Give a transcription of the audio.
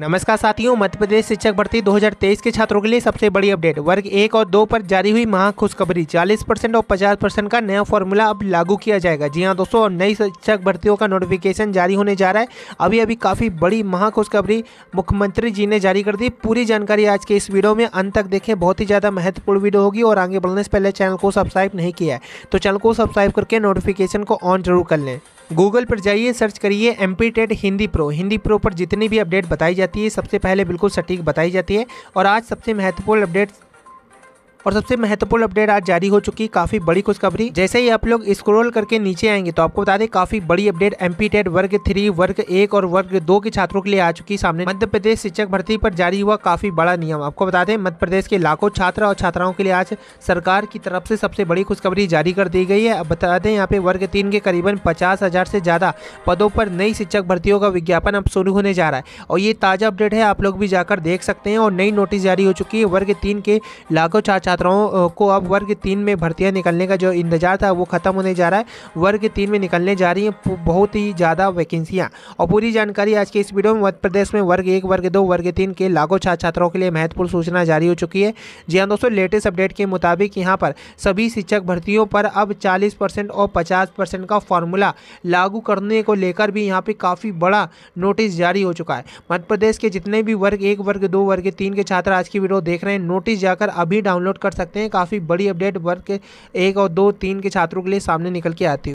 नमस्कार साथियों मध्य प्रदेश शिक्षक भर्ती 2023 के छात्रों के लिए सबसे बड़ी अपडेट वर्ग एक और दो पर जारी हुई महा खुशखबरी 40 परसेंट और 50 परसेंट का नया फॉर्मूला अब लागू किया जाएगा जी हां दोस्तों नई शिक्षक भर्तियों का नोटिफिकेशन जारी होने जा रहा है अभी अभी काफ़ी बड़ी महाखुशखबरी मुख्यमंत्री जी ने जारी कर दी पूरी जानकारी आज के इस वीडियो में अंत तक देखें बहुत ही ज़्यादा महत्वपूर्ण वीडियो होगी और आगे बढ़ने से पहले चैनल को सब्सक्राइब नहीं किया है तो चैनल को सब्सक्राइब करके नोटिफिकेशन को ऑन जरूर कर लें गूगल पर जाइए सर्च करिए M Hindi pro Hindi pro पर जितनी भी अपडेट बताई जाती है सबसे पहले बिल्कुल सटीक बताई जाती है और आज सबसे महत्वपूर्ण अपडेट और सबसे महत्वपूर्ण अपडेट आज जारी हो चुकी काफी बड़ी खुशखबरी जैसे ही आप लोग स्क्रोल करके नीचे आएंगे तो आपको बता दें काफी बड़ी अपडेट एमपी टेट वर्ग थ्री वर्ग एक और वर्ग दो के छात्रों के लिए आ चुकी सामने मध्य प्रदेश शिक्षक भर्ती पर जारी हुआ काफी बड़ा नियम आपको बता दें मध्य प्रदेश के लाखों छात्र और छात्राओं के लिए आज सरकार की तरफ से सबसे बड़ी खुशखबरी जारी कर दी गई है अब बता दें यहाँ पे वर्ग तीन के करीबन पचास हजार से ज्यादा पदों पर नई शिक्षक भर्तियों का विज्ञापन अब शुरू होने जा रहा है और ये ताजा अपडेट है आप लोग भी जाकर देख सकते हैं और नई नोटिस जारी हो चुकी है वर्ग तीन के लाखों छात्र छात्राओं को अब वर्ग तीन में भर्तियां निकलने का जो इंतजार था वो ख़त्म होने जा रहा है वर्ग तीन में निकलने जा रही हैं बहुत ही ज़्यादा वैकेंसियाँ और पूरी जानकारी आज के इस वीडियो में मध्य प्रदेश में वर्ग एक वर्ग दो वर्ग तीन के लाखों छात्र छात्राओं के लिए महत्वपूर्ण सूचना जारी हो चुकी है जी हाँ दोस्तों लेटेस्ट अपडेट के मुताबिक यहाँ पर सभी शिक्षक भर्तियों पर अब चालीस और पचास का फॉर्मूला लागू करने को लेकर भी यहाँ पर काफ़ी बड़ा नोटिस जारी हो चुका है मध्य प्रदेश के जितने भी वर्ग एक वर्ग दो वर्ग तीन के छात्र आज की वीडियो देख रहे हैं नोटिस जाकर अभी डाउनलोड कर सकते हैं काफ़ी बड़ी अपडेट वर्ग के एक और दो तीन के छात्रों के लिए सामने निकल के आती